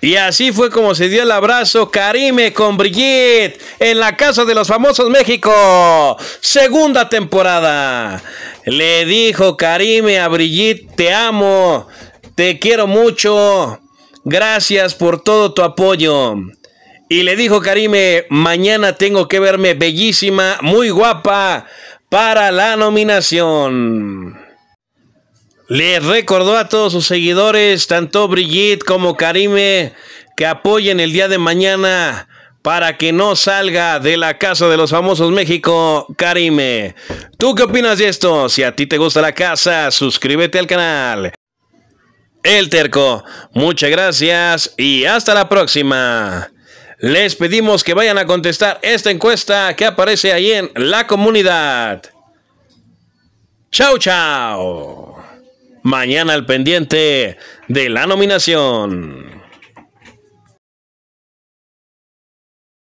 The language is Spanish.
Y así fue como se dio el abrazo Karime con Brigitte en la Casa de los Famosos México. Segunda temporada. Le dijo Karime a Brigitte, te amo, te quiero mucho, gracias por todo tu apoyo. Y le dijo Karime, mañana tengo que verme bellísima, muy guapa, para la nominación. Les recordó a todos sus seguidores, tanto Brigitte como Karime, que apoyen el día de mañana para que no salga de la Casa de los Famosos México, Karime. ¿Tú qué opinas de esto? Si a ti te gusta la casa, suscríbete al canal. El Terco, muchas gracias y hasta la próxima. Les pedimos que vayan a contestar esta encuesta que aparece ahí en la comunidad. Chao, chao. Mañana el pendiente de la nominación.